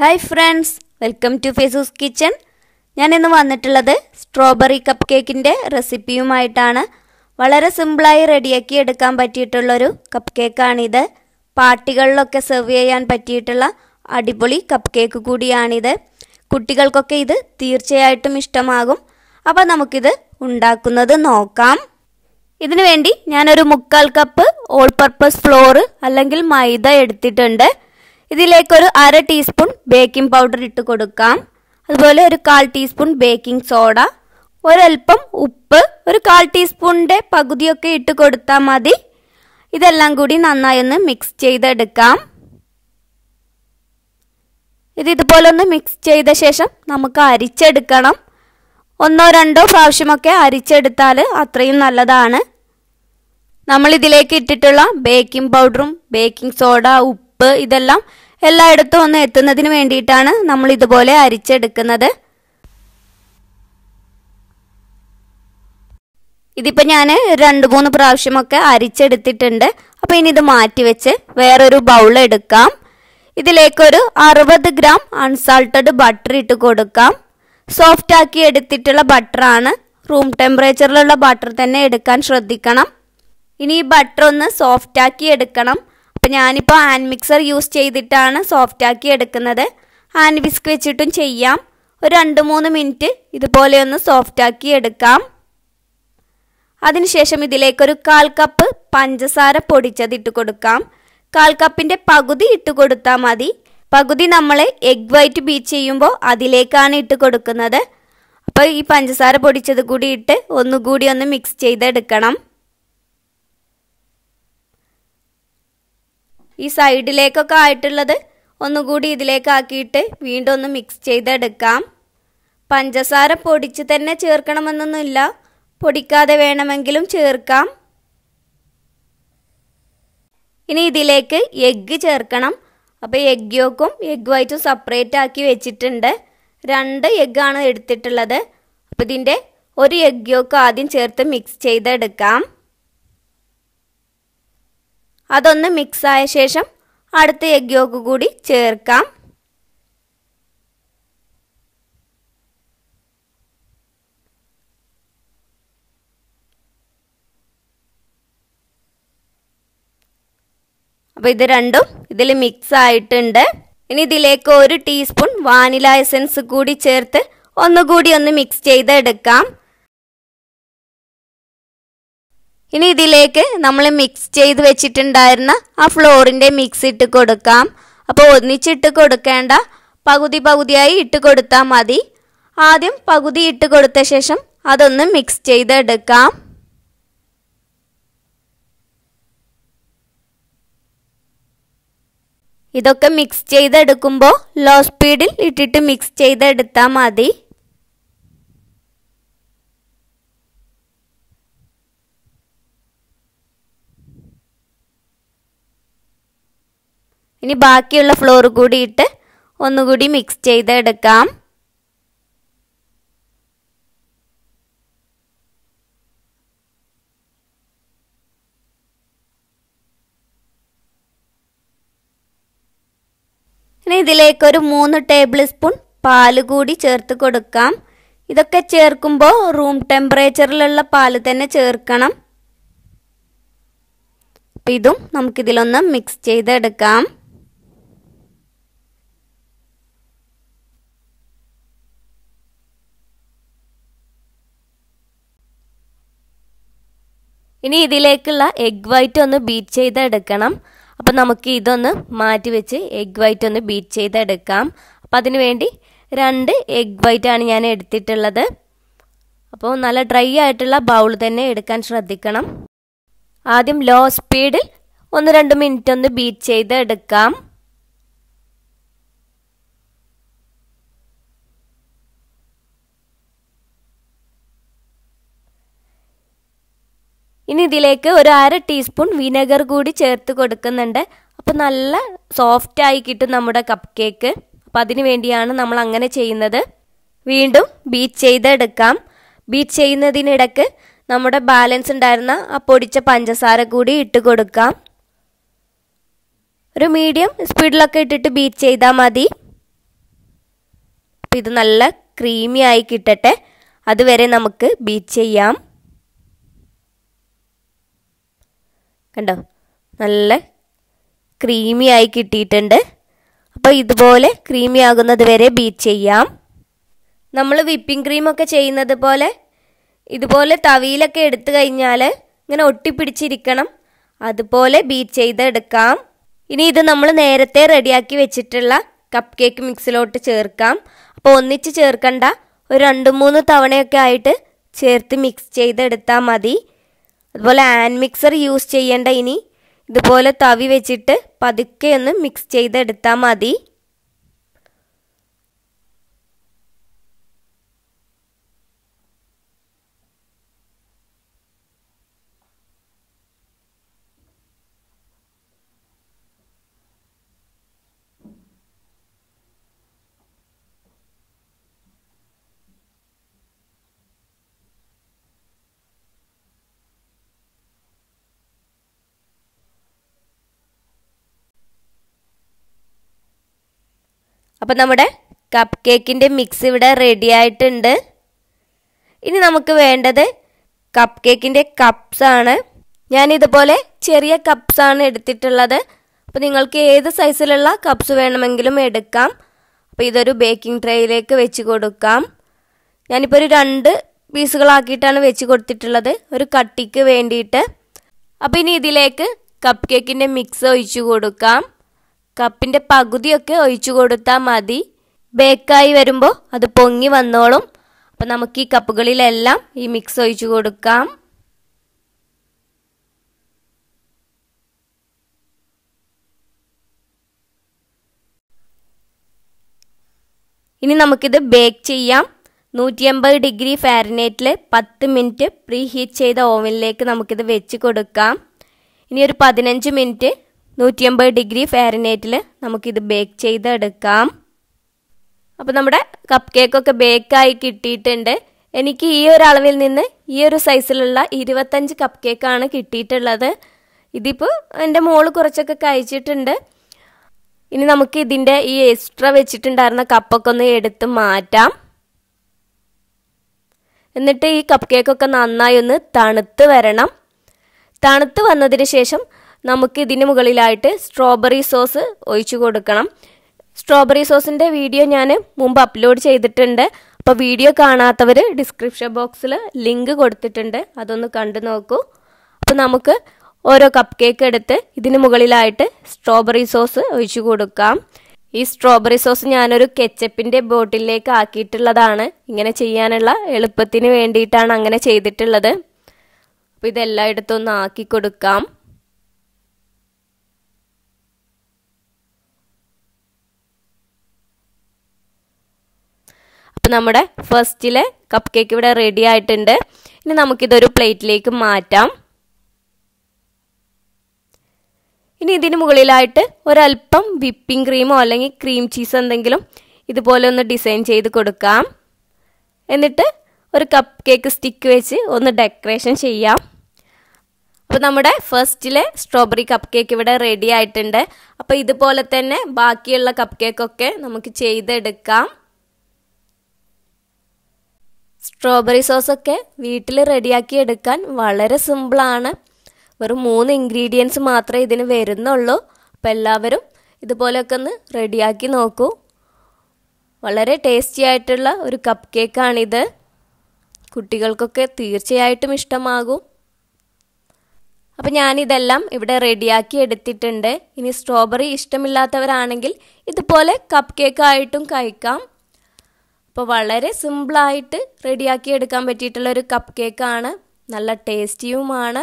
hi friends welcome to ഫേസൂസ് kitchen ഞാനിന്ന് വന്നിട്ടുള്ളത് സ്ട്രോബെറി കപ്പ് കേക്കിൻ്റെ റെസിപ്പിയുമായിട്ടാണ് വളരെ സിമ്പിളായി റെഡിയാക്കി എടുക്കാൻ പറ്റിയിട്ടുള്ളൊരു കപ്പ് കേക്കാണിത് പാർട്ടികളിലൊക്കെ സെർവ് ചെയ്യാൻ പറ്റിയിട്ടുള്ള അടിപൊളി കപ്പ് കേക്ക് കൂടിയാണിത് കുട്ടികൾക്കൊക്കെ ഇത് തീർച്ചയായിട്ടും ഇഷ്ടമാകും അപ്പോൾ നമുക്കിത് ഉണ്ടാക്കുന്നത് നോക്കാം ഇതിനു വേണ്ടി ഞാനൊരു മുക്കാൽ കപ്പ് ഓൾ പർപ്പസ് ഫ്ലോർ അല്ലെങ്കിൽ മൈദ എടുത്തിട്ടുണ്ട് ഇതിലേക്കൊരു അര ടീസ്പൂൺ ബേക്കിംഗ് പൗഡർ ഇട്ട് കൊടുക്കാം അതുപോലെ ഒരു കാൽ ടീസ്പൂൺ ബേക്കിംഗ് സോഡ ഒരൽപ്പം ഉപ്പ് ഒരു കാൽ ടീസ്പൂണിൻ്റെ പകുതിയൊക്കെ ഇട്ട് കൊടുത്താൽ മതി ഇതെല്ലാം കൂടി നന്നായി ഒന്ന് മിക്സ് ചെയ്തെടുക്കാം ഇത് ഇതുപോലെ ഒന്ന് മിക്സ് ചെയ്ത ശേഷം നമുക്ക് അരിച്ചെടുക്കണം ഒന്നോ രണ്ടോ പ്രാവശ്യമൊക്കെ അരിച്ചെടുത്താൽ അത്രയും നല്ലതാണ് നമ്മൾ ഇതിലേക്ക് ഇട്ടിട്ടുള്ള ബേക്കിംഗ് പൗഡറും ബേക്കിംഗ് സോഡ ഉപ്പ് ഉപ്പ് ഇതെല്ലാം എല്ലായിടത്തും ഒന്ന് എത്തുന്നതിന് വേണ്ടിയിട്ടാണ് നമ്മൾ ഇതുപോലെ അരിച്ചെടുക്കുന്നത് ഇതിപ്പോൾ ഞാൻ രണ്ട് മൂന്ന് പ്രാവശ്യമൊക്കെ അരിച്ചെടുത്തിട്ടുണ്ട് അപ്പോൾ ഇനി ഇത് മാറ്റി വെച്ച് വേറൊരു ബൗൾ എടുക്കാം ഇതിലേക്കൊരു അറുപത് ഗ്രാം അൺസാൾട്ടഡ് ബട്ടർ ഇട്ട് കൊടുക്കാം സോഫ്റ്റ് ആക്കി എടുത്തിട്ടുള്ള ബട്ടറാണ് റൂം ടെമ്പറേച്ചറിലുള്ള ബട്ടർ തന്നെ എടുക്കാൻ ശ്രദ്ധിക്കണം ഇനി ഈ ബട്ടർ ഒന്ന് സോഫ്റ്റ് ആക്കി എടുക്കണം അപ്പം ഞാനിപ്പോൾ ഹാൻഡ് മിക്സർ യൂസ് ചെയ്തിട്ടാണ് സോഫ്റ്റാക്കി എടുക്കുന്നത് ഹാൻഡ് വിസ്ക് വെച്ചിട്ടും ചെയ്യാം ഒരു രണ്ട് മൂന്ന് മിനിറ്റ് ഇതുപോലെ ഒന്ന് സോഫ്റ്റാക്കി എടുക്കാം അതിനുശേഷം ഇതിലേക്കൊരു കാൽ കപ്പ് പഞ്ചസാര പൊടിച്ചത് ഇട്ട് കൊടുക്കാം കാൽ കപ്പിൻ്റെ പകുതി ഇട്ട് കൊടുത്താൽ മതി പകുതി നമ്മൾ എഗ് വൈറ്റ് ബീച്ച് ചെയ്യുമ്പോൾ അതിലേക്കാണ് ഇട്ട് കൊടുക്കുന്നത് അപ്പോൾ ഈ പഞ്ചസാര പൊടിച്ചത് കൂടി ഇട്ട് ഒന്നുകൂടി ഒന്ന് മിക്സ് ചെയ്തെടുക്കണം ഈ സൈഡിലേക്കൊക്കെ ആയിട്ടുള്ളത് ഒന്നുകൂടി ഇതിലേക്കാക്കിയിട്ട് വീണ്ടും ഒന്ന് മിക്സ് ചെയ്തെടുക്കാം പഞ്ചസാര പൊടിച്ച് തന്നെ ചേർക്കണമെന്നൊന്നുമില്ല പൊടിക്കാതെ വേണമെങ്കിലും ചേർക്കാം ഇനി ഇതിലേക്ക് എഗ്ഗ് ചേർക്കണം അപ്പോൾ എഗ്ഗ് യോക്കും എഗ്ഗ് വൈറ്റും സെപ്പറേറ്റ് ആക്കി വെച്ചിട്ടുണ്ട് രണ്ട് എഗ്ഗാണ് എടുത്തിട്ടുള്ളത് അപ്പോൾ ഇതിൻ്റെ ഒരു എഗ്ഗ് യോക്ക് ആദ്യം ചേർത്ത് മിക്സ് ചെയ്തെടുക്കാം അതൊന്ന് മിക്സായ ശേഷം അടുത്ത എഗ് യോക്ക് കൂടി ചേർക്കാം അപ്പോൾ ഇത് രണ്ടും ഇതിൽ മിക്സ് ആയിട്ടുണ്ട് ഇനി ഇതിലേക്ക് ഒരു ടീസ്പൂൺ വാനില എസൻസ് കൂടി ചേർത്ത് ഒന്നുകൂടി ഒന്ന് മിക്സ് ചെയ്തെടുക്കാം ഇനി ഇതിലേക്ക് നമ്മൾ മിക്സ് ചെയ്ത് വെച്ചിട്ടുണ്ടായിരുന്ന ആ ഫ്ലോറിൻ്റെ മിക്സ് ഇട്ട് കൊടുക്കാം അപ്പോൾ ഒന്നിച്ചിട്ട് കൊടുക്കേണ്ട പകുതി പകുതിയായി ഇട്ട് കൊടുത്താൽ മതി ആദ്യം പകുതി ഇട്ട് കൊടുത്ത ശേഷം അതൊന്ന് മിക്സ് ചെയ്തെടുക്കാം ഇതൊക്കെ മിക്സ് ചെയ്തെടുക്കുമ്പോൾ ലോ സ്പീഡിൽ ഇട്ടിട്ട് മിക്സ് ചെയ്തെടുത്താൽ മതി ഇനി ബാക്കിയുള്ള ഫ്ലോർ കൂടി ഇട്ട് ഒന്നുകൂടി മിക്സ് ചെയ്തെടുക്കാം ഇനി ഇതിലേക്ക് ഒരു മൂന്ന് ടേബിൾ സ്പൂൺ പാല് കൂടി ചേർത്ത് കൊടുക്കാം ഇതൊക്കെ ചേർക്കുമ്പോൾ റൂം ടെമ്പറേച്ചറിലുള്ള പാല് തന്നെ ചേർക്കണം അപ്പം ഇതും നമുക്കിതിലൊന്ന് മിക്സ് ചെയ്തെടുക്കാം ഇനി ഇതിലേക്കുള്ള എഗ് വൈറ്റ് ഒന്ന് ബീറ്റ് ചെയ്തെടുക്കണം അപ്പം നമുക്ക് ഇതൊന്ന് മാറ്റി വെച്ച് എഗ് വൈറ്റ് ഒന്ന് ബീറ്റ് ചെയ്തെടുക്കാം അപ്പം അതിന് വേണ്ടി രണ്ട് എഗ് വൈറ്റ് ആണ് ഞാൻ എടുത്തിട്ടുള്ളത് അപ്പോൾ നല്ല ഡ്രൈ ആയിട്ടുള്ള ബൗൾ തന്നെ എടുക്കാൻ ശ്രദ്ധിക്കണം ആദ്യം ലോ സ്പീഡിൽ ഒന്ന് രണ്ട് മിനിറ്റ് ഒന്ന് ബീറ്റ് ചെയ്ത് എടുക്കാം ഇനി ഇതിലേക്ക് ഒരു അര ടീസ്പൂൺ വിനെഗർ കൂടി ചേർത്ത് കൊടുക്കുന്നുണ്ട് അപ്പോൾ നല്ല സോഫ്റ്റായി കിട്ടും നമ്മുടെ കപ്പ് കേക്ക് അപ്പോൾ അതിന് വേണ്ടിയാണ് നമ്മൾ അങ്ങനെ ചെയ്യുന്നത് വീണ്ടും ബീറ്റ് ചെയ്തെടുക്കാം ബീറ്റ് ചെയ്യുന്നതിനിടക്ക് നമ്മുടെ ബാലൻസ് ഉണ്ടായിരുന്ന ആ പൊടിച്ച പഞ്ചസാര കൂടി ഇട്ട് കൊടുക്കാം ഒരു മീഡിയം സ്പീഡിലൊക്കെ ഇട്ടിട്ട് ബീറ്റ് ചെയ്താൽ മതി അപ്പോൾ ഇത് നല്ല ക്രീമി ആയി കിട്ടട്ടെ അതുവരെ നമുക്ക് ബീറ്റ് ചെയ്യാം കണ്ടോ നല്ല ക്രീമി ആയി കിട്ടിയിട്ടുണ്ട് അപ്പോൾ ഇതുപോലെ ക്രീമി ആകുന്നത് വരെ ബീറ്റ് ചെയ്യാം നമ്മൾ വിപ്പിംഗ് ക്രീമൊക്കെ ചെയ്യുന്നത് പോലെ ഇതുപോലെ തവിയിലൊക്കെ എടുത്തു കഴിഞ്ഞാൽ ഇങ്ങനെ ഒട്ടിപ്പിടിച്ചിരിക്കണം അതുപോലെ ബീറ്റ് ചെയ്തെടുക്കാം ഇനി ഇത് നമ്മൾ നേരത്തെ റെഡിയാക്കി വെച്ചിട്ടുള്ള കപ്പ് കേക്ക് മിക്സിലോട്ട് ചേർക്കാം അപ്പോൾ ഒന്നിച്ച് ചേർക്കണ്ട ഒരു രണ്ട് മൂന്ന് തവണയൊക്കെ ആയിട്ട് ചേർത്ത് മിക്സ് ചെയ്തെടുത്താൽ മതി അതുപോലെ ആൻഡ് മിക്സർ യൂസ് ചെയ്യേണ്ട ഇനി ഇതുപോലെ തവി വെച്ചിട്ട് പതുക്കെ ഒന്ന് മിക്സ് ചെയ്തെടുത്താൽ മതി അപ്പോൾ നമ്മുടെ കപ്പ് കേക്കിൻ്റെ മിക്സ് ഇവിടെ റെഡി ആയിട്ടുണ്ട് ഇനി നമുക്ക് വേണ്ടത് കപ്പ് കേക്കിൻ്റെ കപ്സാണ് ഞാൻ ഇതുപോലെ ചെറിയ കപ്സാണ് എടുത്തിട്ടുള്ളത് അപ്പോൾ നിങ്ങൾക്ക് ഏത് സൈസിലുള്ള കപ്സ് വേണമെങ്കിലും എടുക്കാം അപ്പോൾ ഇതൊരു ബേക്കിംഗ് ട്രേയിലേക്ക് വെച്ച് കൊടുക്കാം ഞാനിപ്പോൾ ഒരു രണ്ട് പീസുകളാക്കിയിട്ടാണ് വെച്ച് കൊടുത്തിട്ടുള്ളത് ഒരു കട്ടിക്ക് വേണ്ടിയിട്ട് അപ്പോൾ ഇനി ഇതിലേക്ക് കപ്പ് കേക്കിൻ്റെ മിക്സ് ഒഴിച്ചു കൊടുക്കാം കപ്പിന്റെ പകുതിയൊക്കെ ഒഴിച്ചു കൊടുത്താൽ മതി ബേക്കായി വരുമ്പോൾ അത് പൊങ്ങി വന്നോളും അപ്പം നമുക്ക് ഈ കപ്പുകളിലെല്ലാം ഈ മിക്സ് ഒഴിച്ചു കൊടുക്കാം ഇനി നമുക്കിത് ബേക്ക് ചെയ്യാം നൂറ്റി അമ്പത് ഡിഗ്രി ഫാരനേറ്റിൽ പത്ത് മിനിറ്റ് പ്രീ ഹീറ്റ് ചെയ്ത ഓവനിലേക്ക് നമുക്കിത് വെച്ച് കൊടുക്കാം ഇനി ഒരു പതിനഞ്ച് മിനിറ്റ് നൂറ്റിയമ്പത് ഡിഗ്രി ഫാരനേറ്റിൽ നമുക്കിത് ബേക്ക് ചെയ്തെടുക്കാം അപ്പോൾ നമ്മുടെ കപ്പ് കേക്കൊക്കെ ബേക്കായി കിട്ടിയിട്ടുണ്ട് എനിക്ക് ഈ ഒരു അളവിൽ നിന്ന് ഈ ഒരു സൈസിലുള്ള ഇരുപത്തഞ്ച് കപ്പ് കേക്കാണ് കിട്ടിയിട്ടുള്ളത് ഇതിപ്പോൾ എൻ്റെ മോള് കുറച്ചൊക്കെ കഴിച്ചിട്ടുണ്ട് ഇനി നമുക്ക് ഇതിൻ്റെ ഈ എക്സ്ട്രാ വെച്ചിട്ടുണ്ടായിരുന്ന കപ്പൊക്കെ ഒന്ന് എടുത്ത് മാറ്റാം എന്നിട്ട് ഈ കപ്പ് കേക്കൊക്കെ നന്നായി ഒന്ന് തണുത്ത് വരണം തണുത്ത് വന്നതിന് ശേഷം നമുക്ക് ഇതിന് മുകളിലായിട്ട് സ്ട്രോബെറി സോസ് ഒഴിച്ചു കൊടുക്കണം സ്ട്രോബെറി സോസിൻ്റെ വീഡിയോ ഞാൻ മുമ്പ് അപ്ലോഡ് ചെയ്തിട്ടുണ്ട് അപ്പോൾ വീഡിയോ കാണാത്തവർ ഡിസ്ക്രിപ്ഷൻ ബോക്സിൽ ലിങ്ക് കൊടുത്തിട്ടുണ്ട് അതൊന്ന് കണ്ടു നോക്കൂ അപ്പോൾ നമുക്ക് ഓരോ കപ്പ് കേക്ക് എടുത്ത് ഇതിന് മുകളിലായിട്ട് സ്ട്രോബെറി സോസ് ഒഴിച്ചു കൊടുക്കാം ഈ സ്ട്രോബെറി സോസ് ഞാനൊരു കെച്ചപ്പിൻ്റെ ബോട്ടിലേക്ക് ആക്കിയിട്ടുള്ളതാണ് ഇങ്ങനെ ചെയ്യാനുള്ള എളുപ്പത്തിന് വേണ്ടിയിട്ടാണ് അങ്ങനെ ചെയ്തിട്ടുള്ളത് അപ്പോൾ ഇതെല്ലായിടത്തും ഒന്ന് ആക്കി കൊടുക്കാം ഇപ്പം നമ്മുടെ ഫസ്റ്റിലെ കപ്പ് കേക്ക് ഇവിടെ റെഡി ആയിട്ടുണ്ട് ഇനി നമുക്കിതൊരു പ്ലേറ്റിലേക്ക് മാറ്റാം ഇനി ഇതിന് മുകളിലായിട്ട് ഒരല്പം വിപ്പിംഗ് ക്രീമോ അല്ലെങ്കിൽ ക്രീം ചീസ് എന്തെങ്കിലും ഇതുപോലെ ഒന്ന് ഡിസൈൻ ചെയ്ത് കൊടുക്കാം എന്നിട്ട് ഒരു കപ്പ് കേക്ക് സ്റ്റിക്ക് വെച്ച് ഒന്ന് ഡെക്കറേഷൻ ചെയ്യാം അപ്പോൾ നമ്മുടെ ഫസ്റ്റിലെ സ്ട്രോബെറി കപ്പ് കേക്ക് ഇവിടെ റെഡി ആയിട്ടുണ്ട് അപ്പോൾ ഇതുപോലെ തന്നെ ബാക്കിയുള്ള കപ്പ് കേക്കൊക്കെ നമുക്ക് ചെയ്തെടുക്കാം സ്ട്രോബെറി സോസൊക്കെ വീട്ടിൽ റെഡിയാക്കി എടുക്കാൻ വളരെ സിമ്പിളാണ് വെറും മൂന്ന് ഇൻഗ്രീഡിയൻസ് മാത്രമേ ഇതിന് വരുന്നുള്ളൂ അപ്പോൾ എല്ലാവരും ഇതുപോലെയൊക്കെ ഒന്ന് റെഡിയാക്കി നോക്കൂ വളരെ ടേസ്റ്റി ആയിട്ടുള്ള ഒരു കപ്പ് കേക്കാണിത് കുട്ടികൾക്കൊക്കെ തീർച്ചയായിട്ടും ഇഷ്ടമാകും അപ്പം ഞാനിതെല്ലാം ഇവിടെ റെഡിയാക്കി എടുത്തിട്ടുണ്ട് ഇനി സ്ട്രോബെറി ഇഷ്ടമില്ലാത്തവരാണെങ്കിൽ ഇതുപോലെ കപ്പ് കേക്കായിട്ടും കഴിക്കാം അപ്പോൾ വളരെ സിമ്പിളായിട്ട് റെഡിയാക്കി എടുക്കാൻ പറ്റിയിട്ടുള്ള ഒരു കപ്പ് കേക്കാണ് നല്ല ടേസ്റ്റിയുമാണ്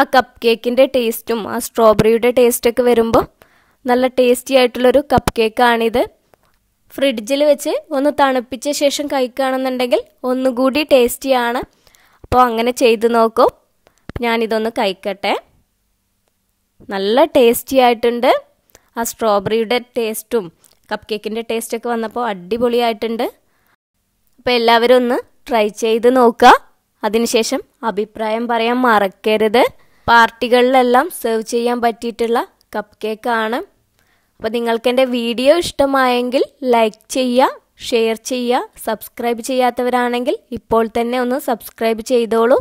ആ കപ്പ് കേക്കിൻ്റെ ടേസ്റ്റും ആ സ്ട്രോബെറിയുടെ ടേസ്റ്റൊക്കെ വരുമ്പോൾ നല്ല ടേസ്റ്റി ആയിട്ടുള്ളൊരു കപ്പ് കേക്കാണിത് ഫ്രിഡ്ജിൽ വെച്ച് ഒന്ന് തണുപ്പിച്ച ശേഷം കഴിക്കുകയാണെന്നുണ്ടെങ്കിൽ ഒന്നുകൂടി ടേസ്റ്റിയാണ് അപ്പോൾ അങ്ങനെ ചെയ്ത് നോക്കും ഞാനിതൊന്ന് കഴിക്കട്ടെ നല്ല ടേസ്റ്റി ആയിട്ടുണ്ട് ആ സ്ട്രോബെറിയുടെ ടേസ്റ്റും കപ്പ് കേക്കിൻ്റെ ടേസ്റ്റൊക്കെ വന്നപ്പോൾ അടിപൊളിയായിട്ടുണ്ട് അപ്പോൾ എല്ലാവരും ഒന്ന് ട്രൈ ചെയ്ത് നോക്കുക അതിനുശേഷം അഭിപ്രായം പറയാൻ മറക്കരുത് പാർട്ടികളിലെല്ലാം സെർവ് ചെയ്യാൻ പറ്റിയിട്ടുള്ള കപ്പ് കേക്കാണ് അപ്പോൾ നിങ്ങൾക്ക് എൻ്റെ വീഡിയോ ഇഷ്ടമായെങ്കിൽ ലൈക്ക് ചെയ്യുക ഷെയർ ചെയ്യുക സബ്സ്ക്രൈബ് ചെയ്യാത്തവരാണെങ്കിൽ ഇപ്പോൾ തന്നെ ഒന്ന് സബ്സ്ക്രൈബ് ചെയ്തോളൂ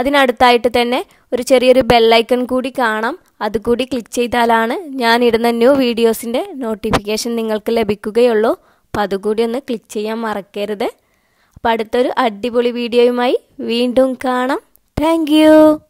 അതിനടുത്തായിട്ട് തന്നെ ഒരു ചെറിയൊരു ബെല്ലൈക്കൺ കൂടി കാണാം അതുകൂടി ക്ലിക്ക് ചെയ്താലാണ് ഞാൻ ഇടുന്ന ന്യൂ വീഡിയോസിൻ്റെ നോട്ടിഫിക്കേഷൻ നിങ്ങൾക്ക് ലഭിക്കുകയുള്ളൂ അപ്പോൾ അതുകൂടി ഒന്ന് ക്ലിക്ക് ചെയ്യാൻ മറക്കരുത് അപ്പോൾ അടുത്തൊരു അടിപൊളി വീഡിയോയുമായി വീണ്ടും കാണാം താങ്ക്